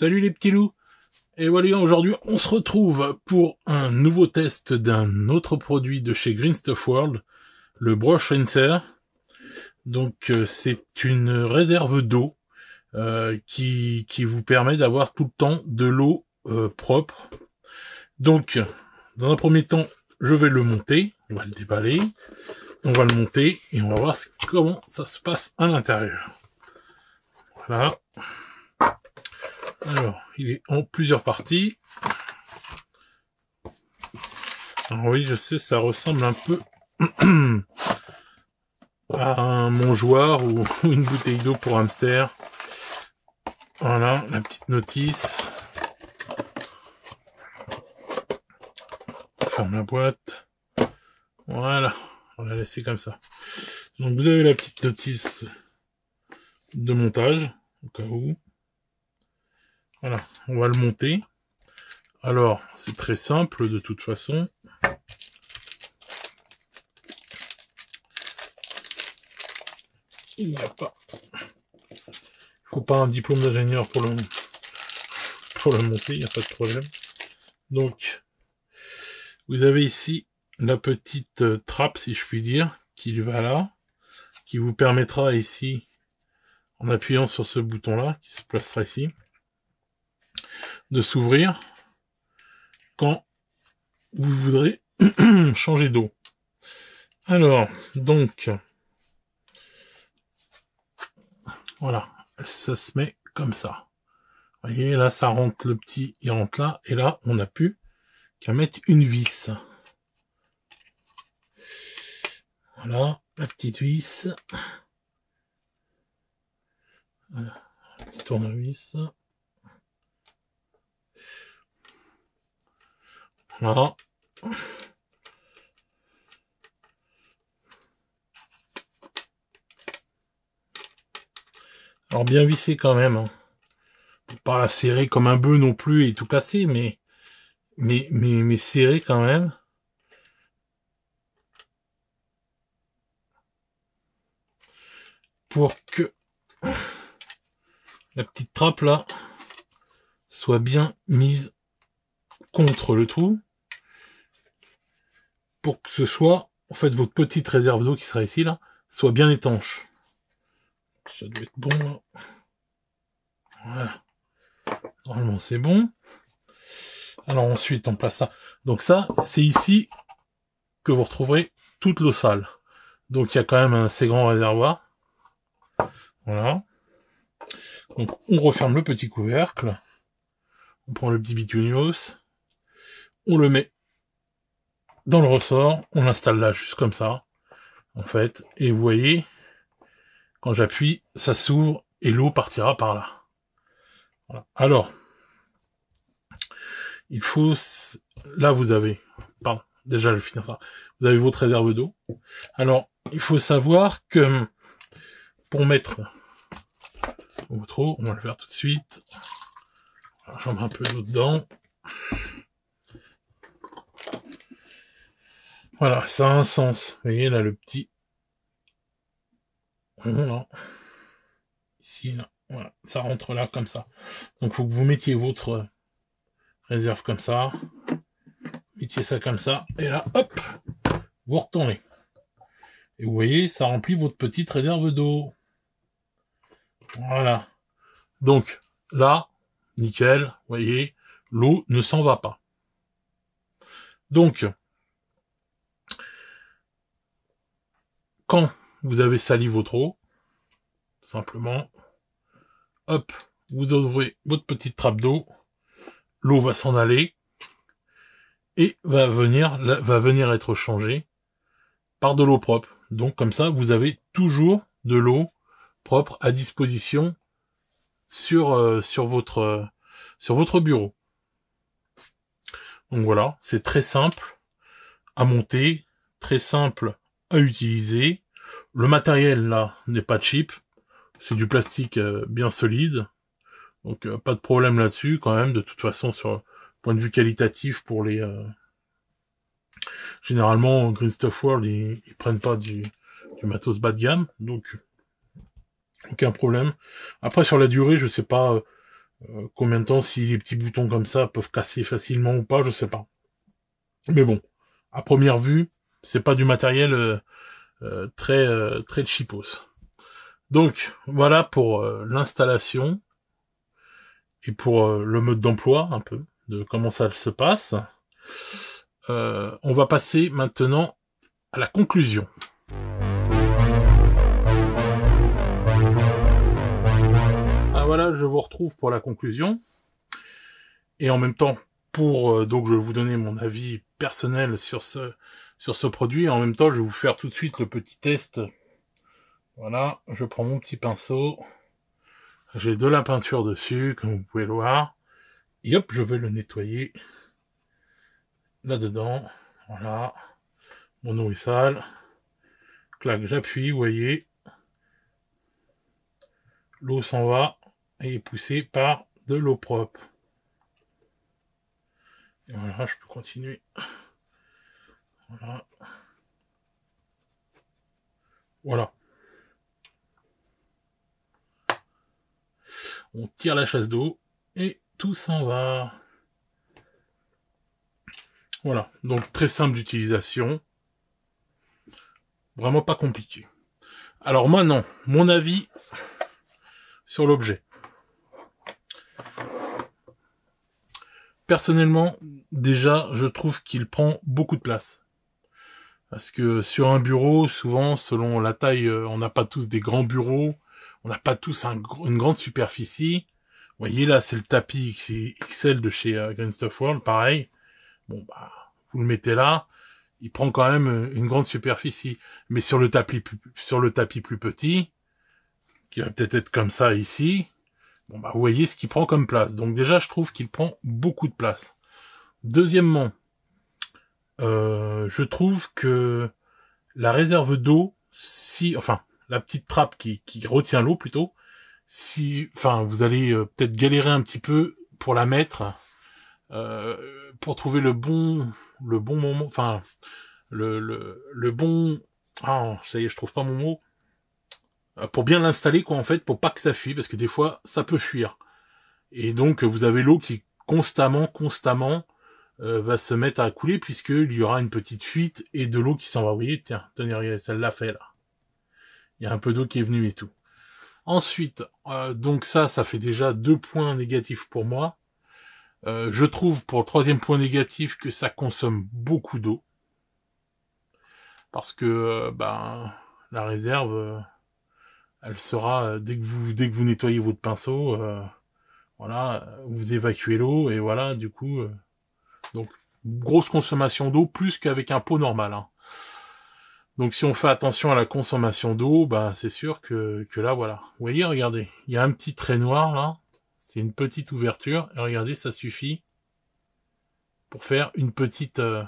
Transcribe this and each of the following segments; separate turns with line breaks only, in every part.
Salut les petits loups Et voilà, aujourd'hui on se retrouve pour un nouveau test d'un autre produit de chez Green Stuff World, le Brush Rinser. Donc euh, c'est une réserve d'eau euh, qui, qui vous permet d'avoir tout le temps de l'eau euh, propre. Donc dans un premier temps, je vais le monter, on va le déballer, on va le monter et on va voir comment ça se passe à l'intérieur. Voilà. Alors, il est en plusieurs parties. Alors oui, je sais, ça ressemble un peu à un mangeoir ou une bouteille d'eau pour hamster. Voilà, la petite notice. Ferme la boîte. Voilà, on l'a laissé comme ça. Donc vous avez la petite notice de montage, au cas où. Voilà, on va le monter. Alors, c'est très simple de toute façon. Il n'y a pas. Il faut pas un diplôme d'ingénieur pour le, pour le monter, il n'y a pas de problème. Donc, vous avez ici la petite euh, trappe, si je puis dire, qui va là, qui vous permettra ici, en appuyant sur ce bouton-là, qui se placera ici, de s'ouvrir quand vous voudrez changer d'eau. Alors, donc, voilà, ça se met comme ça. voyez, là, ça rentre le petit, il rentre là, et là, on n'a plus qu'à mettre une vis. Voilà, la petite vis. Voilà, la tournevis. Alors bien vissé quand même. Hein. pas serré comme un bœuf non plus et tout casser, mais mais mais mais serré quand même. Pour que la petite trappe là soit bien mise contre le trou pour que ce soit, en fait, votre petite réserve d'eau qui sera ici, là, soit bien étanche. Ça doit être bon, là. Voilà. Normalement, c'est bon. Alors ensuite, on place ça. Donc ça, c'est ici que vous retrouverez toute l'eau sale. Donc il y a quand même un assez grand réservoir. Voilà. Donc on referme le petit couvercle. On prend le petit bitunios. On le met dans le ressort, on l'installe là juste comme ça, en fait, et vous voyez, quand j'appuie, ça s'ouvre et l'eau partira par là. Alors, il faut, là vous avez, pardon, déjà je vais ça, vous avez votre réserve d'eau. Alors, il faut savoir que pour mettre votre eau, on va le faire tout de suite, j'en mets un peu d'eau dedans. Voilà, ça a un sens. Vous voyez là le petit. Ici, là. Voilà. Ça rentre là comme ça. Donc faut que vous mettiez votre réserve comme ça. Mettiez ça comme ça. Et là, hop, vous retournez. Et vous voyez, ça remplit votre petite réserve d'eau. Voilà. Donc là, nickel, vous voyez, l'eau ne s'en va pas. Donc, quand vous avez sali votre eau, simplement, hop, vous ouvrez votre petite trappe d'eau, l'eau va s'en aller et va venir, va venir être changée par de l'eau propre. Donc comme ça, vous avez toujours de l'eau propre à disposition sur euh, sur votre euh, sur votre bureau. Donc voilà, c'est très simple à monter, très simple à utiliser. Le matériel là n'est pas cheap, c'est du plastique euh, bien solide, donc euh, pas de problème là-dessus quand même. De toute façon, sur euh, point de vue qualitatif pour les généralement Green Stuff World ils, ils prennent pas du, du, matos bas de gamme, donc aucun problème. Après sur la durée, je sais pas combien de temps si les petits boutons comme ça peuvent casser facilement ou pas, je sais pas. Mais bon, à première vue, c'est pas du matériel euh, euh, très euh, très cheapos. Donc voilà pour l'installation et pour le mode d'emploi un peu de comment ça se passe. on va passer maintenant à la conclusion. Ah voilà, je vous retrouve pour la conclusion. Et en même temps, pour donc je vais vous donner mon avis personnel sur ce sur ce produit. En même temps, je vais vous faire tout de suite le petit test. Voilà, je prends mon petit pinceau. J'ai de la peinture dessus, comme vous pouvez le voir. Et hop, je vais le nettoyer là-dedans. Voilà, mon eau est sale. Clac, j'appuie, vous voyez. L'eau s'en va et est poussée par de l'eau propre. Et voilà, je peux continuer. Voilà. On tire la chasse d'eau et tout s'en va. Voilà, donc très simple d'utilisation. Vraiment pas compliqué. Alors maintenant, mon avis sur l'objet. Personnellement, déjà, je trouve qu'il prend beaucoup de place. Parce que sur un bureau, souvent, selon la taille, euh, on n'a pas tous des grands bureaux, on n'a pas tous une grande superficie. Vous voyez là, c'est le tapis XL de chez euh, Green Stuff World, pareil. Bon, bah, vous le mettez là, il prend quand même euh, une grande superficie. Mais sur le tapis, sur le tapis plus petit, qui va peut-être être comme ça ici, bon, bah, vous voyez ce qu'il prend comme place. Donc déjà, je trouve qu'il prend beaucoup de place. Deuxièmement, euh, je trouve que la réserve d'eau, si, enfin, la petite trappe qui, qui retient l'eau plutôt, si, enfin, vous allez euh, peut-être galérer un petit peu pour la mettre, euh, pour trouver le bon, le bon moment, enfin, le, le, bon, ah, ça y est, je trouve pas mon mot, pour bien l'installer, quoi, en fait, pour pas que ça fuit, parce que des fois, ça peut fuir. Et donc, vous avez l'eau qui constamment, constamment, euh, va se mettre à couler puisqu'il y aura une petite fuite et de l'eau qui s'en va. Vous voyez, tiens, tenez, ça l'a fait là. Il y a un peu d'eau qui est venue et tout. Ensuite, euh, donc ça, ça fait déjà deux points négatifs pour moi. Euh, je trouve pour le troisième point négatif que ça consomme beaucoup d'eau. Parce que ben, la réserve, elle sera dès que vous dès que vous nettoyez votre pinceau, voilà, vous évacuez l'eau et voilà, du coup, donc grosse consommation d'eau, plus qu'avec un pot normal. Hein. Donc si on fait attention à la consommation d'eau, bah c'est sûr que, que là voilà. Vous voyez, regardez, il y a un petit trait noir là, c'est une petite ouverture, et regardez, ça suffit pour faire une petite. Euh,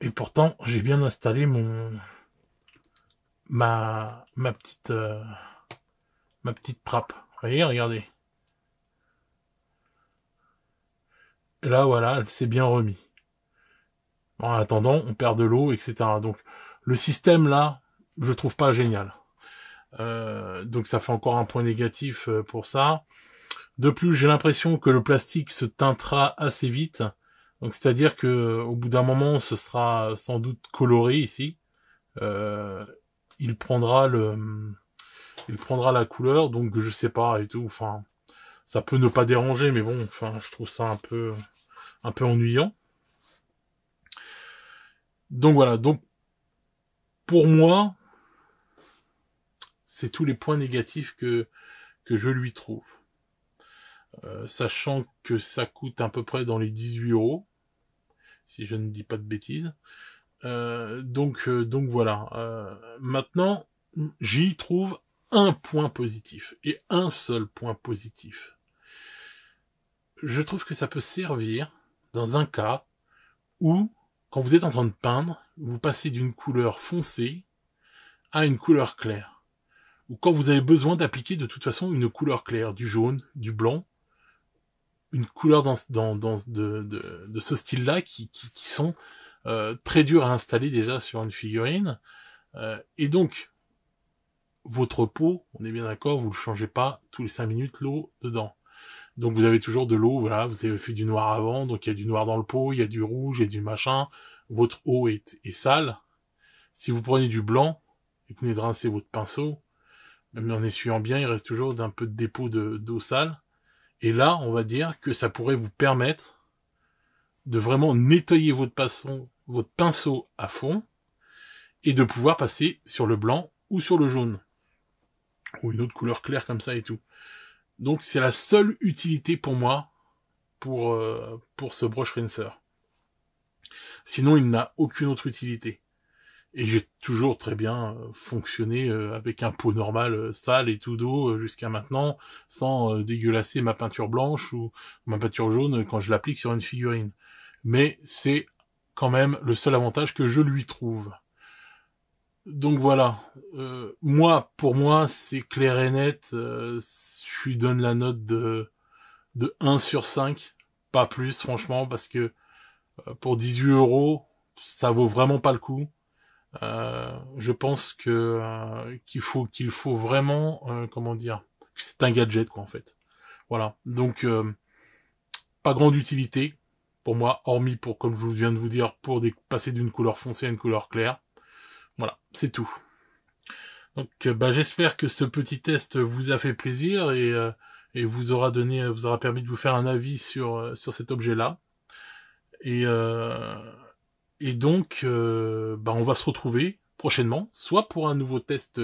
et pourtant, j'ai bien installé mon ma ma petite euh, ma petite trappe. Vous voyez, regardez. là, voilà, elle s'est bien remis. En attendant, on perd de l'eau, etc. Donc, le système, là, je trouve pas génial. Euh, donc, ça fait encore un point négatif euh, pour ça. De plus, j'ai l'impression que le plastique se teintera assez vite. Donc, c'est-à-dire que au bout d'un moment, ce sera sans doute coloré ici. Euh, il prendra le, il prendra la couleur. Donc, je sais pas et tout. Enfin, ça peut ne pas déranger, mais bon, enfin, je trouve ça un peu, un peu ennuyant. Donc voilà, donc pour moi, c'est tous les points négatifs que, que je lui trouve. Euh, sachant que ça coûte à peu près dans les 18 euros, si je ne dis pas de bêtises. Euh, donc, euh, donc voilà. maintenant, j'y trouve un point positif et un seul point positif je trouve que ça peut servir dans un cas où, quand vous êtes en train de peindre, vous passez d'une couleur foncée à une couleur claire. Ou quand vous avez besoin d'appliquer de toute façon une couleur claire, du jaune, du blanc, une couleur dans, dans, dans de, ce style-là qui, sont euh, très durs à installer déjà sur une figurine. Euh, et donc, votre peau, on est bien d'accord, vous ne le changez pas tous les cinq minutes l'eau dedans. Donc vous avez toujours de l'eau, voilà, vous avez fait du noir avant, donc il y a du noir dans le pot, il y a du rouge, il y a du machin. Votre eau est, sale. Si vous prenez du blanc et que vous venez votre pinceau, même en essuyant bien, il reste toujours un peu de dépôt d'eau sale. Et là, on va dire que ça pourrait vous permettre de vraiment nettoyer votre votre pinceau à fond et de pouvoir passer sur le blanc ou sur le jaune ou une autre couleur claire comme ça et tout. Donc c'est la seule utilité pour moi pour, euh, pour ce brush rinser. Sinon, il n'a aucune autre utilité. Et j'ai toujours très bien euh, fonctionné euh, avec un pot normal sale et tout d'eau jusqu'à maintenant, sans dégueulasser ma peinture blanche ou ma peinture jaune quand je l'applique sur une figurine. Mais c'est quand même le seul avantage que je lui trouve donc voilà. Euh, moi, pour moi, c'est clair et net. Euh, je lui donne la note de, de 1 sur 5. Pas plus, franchement, parce que euh, pour 18 euros, ça vaut vraiment pas le coup. je pense que qu'il faut qu'il faut vraiment comment dire que c'est un gadget quoi en fait voilà donc pas grande utilité pour moi hormis pour comme je viens de vous dire pour passer d'une couleur foncée à une couleur claire voilà, c'est tout. Donc, euh, bah, j'espère que ce petit test vous a fait plaisir euh, et, vous aura donné, vous aura permis de vous faire un avis sur euh, sur cet objet-là. Et et donc, bah, on va se retrouver prochainement, soit pour un nouveau test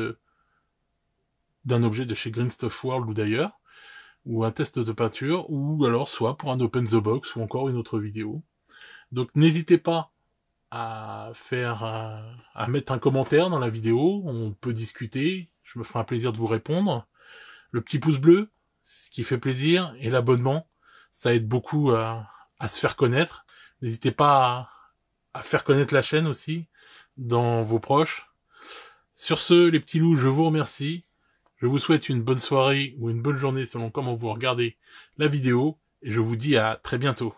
d'un objet de chez Green Stuff World ou d'ailleurs, ou un test de peinture, ou alors soit pour un Open the Box ou encore une autre vidéo. Donc, n'hésitez pas à faire à mettre un commentaire dans la vidéo, on peut discuter, je me ferai un plaisir de vous répondre. Le petit pouce bleu, ce qui fait plaisir, et l'abonnement, ça aide beaucoup à, se faire connaître. N'hésitez pas à, faire connaître la chaîne aussi dans vos proches. Sur ce, les petits loups, je vous remercie. Je vous souhaite une bonne soirée ou une bonne journée selon comment vous regardez la vidéo, et je vous dis à très bientôt.